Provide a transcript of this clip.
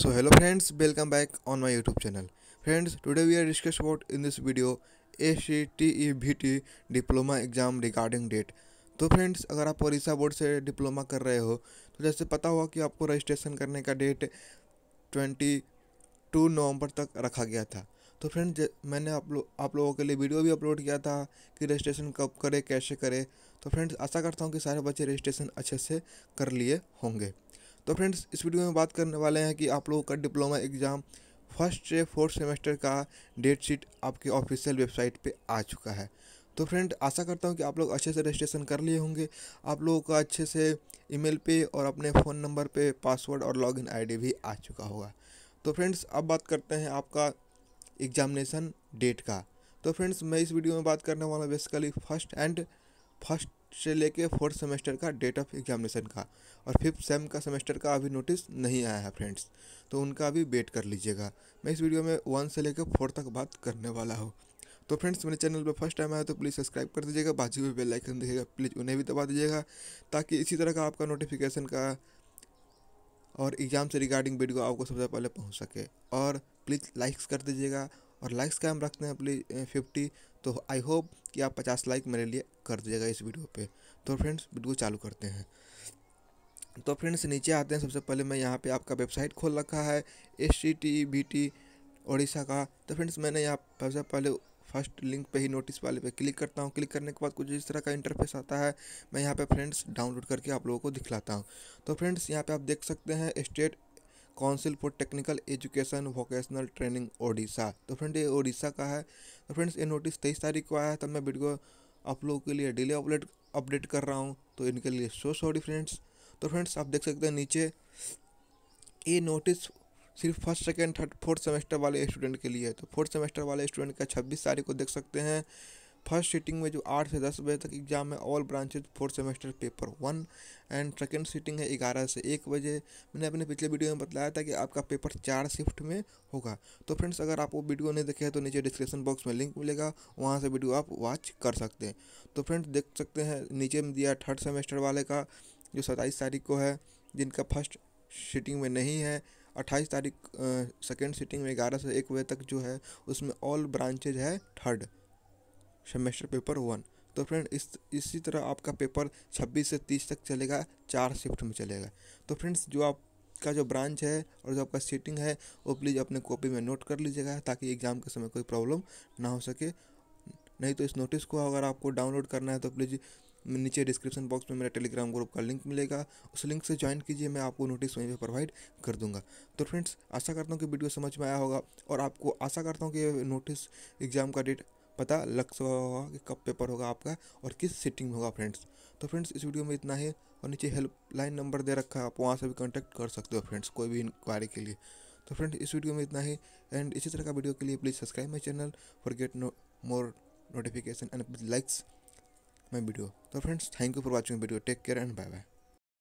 so hello friends welcome back on my YouTube channel friends today we are discuss about in this video A C T E B T diploma exam regarding date तो friends अगर आप Orissa board से diploma कर रहे हो तो जैसे पता हुआ कि आपको रजिस्ट्रेशन करने का डेट ट्वेंटी टू नवम्बर तक रखा गया था तो फ्रेंड्स मैंने आप लोग आप लोगों के लिए वीडियो भी अपलोड किया था कि रजिस्ट्रेशन कब करें कैसे करें तो फ्रेंड्स आशा करता हूँ कि सारे बच्चे रजिस्ट्रेशन अच्छे से कर लिए होंगे तो फ्रेंड्स इस वीडियो में बात करने वाले हैं कि आप लोगों का डिप्लोमा एग्ज़ाम फर्स्ट से फोर्थ सेमेस्टर का डेट शीट आपके ऑफिशियल वेबसाइट पे आ चुका है तो फ्रेंड आशा करता हूँ कि आप लोग अच्छे से रजिस्ट्रेशन कर लिए होंगे आप लोगों का अच्छे से ईमेल पे और अपने फ़ोन नंबर पे पासवर्ड और लॉगिन आईडी भी आ चुका होगा तो फ्रेंड्स अब बात करते हैं आपका एग्जामिनेशन डेट का तो फ्रेंड्स मैं इस वीडियो में बात करने वाला बेसिकली फर्स्ट एंड फर्स्ट से लेके फोर्थ सेमेस्टर का डेट ऑफ एग्जामिनेशन का और फिफ्थ सेम का सेमेस्टर का अभी नोटिस नहीं आया है फ्रेंड्स तो उनका अभी वेट कर लीजिएगा मैं इस वीडियो में वन से लेकर फोर तक बात करने वाला हूँ तो फ्रेंड्स मेरे चैनल पर फर्स्ट टाइम आया तो प्लीज़ सब्सक्राइब कर दीजिएगा बाजू में बेल आइकन प्लीज़ उन्हें भी दबा दीजिएगा ताकि इसी तरह का आपका नोटिफिकेशन का और एग्ज़ाम से रिगार्डिंग वीडियो आपको सबसे पहले पहुँच सके और प्लीज़ लाइक्स कर दीजिएगा और लाइक्स का हम रखते हैं अपनी फिफ्टी तो आई होप कि आप पचास लाइक मेरे लिए कर दीजिएगा इस वीडियो पे तो फ्रेंड्स वीडियो चालू करते हैं तो फ्रेंड्स नीचे आते हैं सबसे पहले मैं यहाँ पे आपका वेबसाइट खोल रखा है S C T B T Orissa का तो फ्रेंड्स मैंने यहाँ सबसे पहले फर्स्ट लिंक पे ही नोटिस वाले पे क्लिक करता हूँ क्लिक करने के बाद कुछ इस तरह का इंटरफेस आता है मैं यहाँ पे फ्रेंड्स डाउनलोड करके आप लोगों को दिखलाता हूँ तो फ्रेंड्स यहाँ पे आप देख सकते हैं state council for technical education vocational training Odisha तो फ्रेंड ये ओडिशा का है तो फ्रेंड्स ये नोटिस तेईस तारीख को आया है तब मैं वीडियो आप लोगों के लिए डेली अपलेट अपडेट कर रहा हूँ तो इनके लिए सो सॉरी फ्रेंड्स तो फ्रेंड्स आप देख सकते हैं नीचे ये नोटिस सिर्फ first second third fourth semester वाले स्टूडेंट के लिए है तो फोर्थ सेमेस्टर वाले स्टूडेंट का छब्बीस तारीख को देख सकते हैं फर्स्ट सीटिंग में जो आठ से दस बजे तक एग्ज़ाम है all branches fourth semester paper one and second sitting है ग्यारह से एक बजे मैंने अपने पिछले वीडियो में बताया था कि आपका पेपर चार शिफ्ट में होगा तो फ्रेंड्स अगर आप वो वीडियो नहीं देखे हैं तो नीचे डिस्क्रिप्शन बॉक्स में लिंक मिलेगा वहाँ से वीडियो आप वॉच कर सकते हैं तो फ्रेंड्स देख सकते हैं नीचे में दिया थर्ड सेमेस्टर वाले का जो सत्ताईस तारीख को है जिनका फर्स्ट सीटिंग में नहीं है अट्ठाईस तारीख सेकेंड सीटिंग में ग्यारह से एक बजे तक जो है उसमें ऑल ब्रांचेज है थर्ड सेमेस्टर पेपर वन तो फ्रेंड इस इसी तरह आपका पेपर 26 से 30 तक चलेगा चार शिफ्ट में चलेगा तो फ्रेंड्स जो आपका जो ब्रांच है और जो आपका सीटिंग है वो प्लीज़ अपने कॉपी में नोट कर लीजिएगा ताकि एग्ज़ाम के समय कोई प्रॉब्लम ना हो सके नहीं तो इस नोटिस को अगर आपको डाउनलोड करना है तो प्लीज़ नीचे डिस्क्रिप्शन बॉक्स में मेरा टेलीग्राम ग्रुप का लिंक मिलेगा उस लिंक से ज्वाइन कीजिए मैं आपको नोटिस वहीं पर प्रोवाइड कर दूंगा तो फ्रेंड्स आशा करता हूँ कि वीडियो समझ में आया होगा और आपको आशा करता हूँ कि नोटिस एग्ज़ाम का डेट पता लग चुका होगा कि कब पेपर होगा आपका और किस सिटिंग में होगा फ्रेंड्स तो फ्रेंड्स इस वीडियो में इतना ही और नीचे हेल्पलाइन नंबर दे रखा है आप वहाँ से भी कॉन्टैक्ट कर सकते हो फ्रेंड्स कोई भी इंक्वायरी के लिए तो फ्रेंड्स इस वीडियो में इतना ही एंड इसी तरह का वीडियो के लिए please subscribe my channel for get no more notification and please likes my video तो friends thank you for watching video take care and bye bye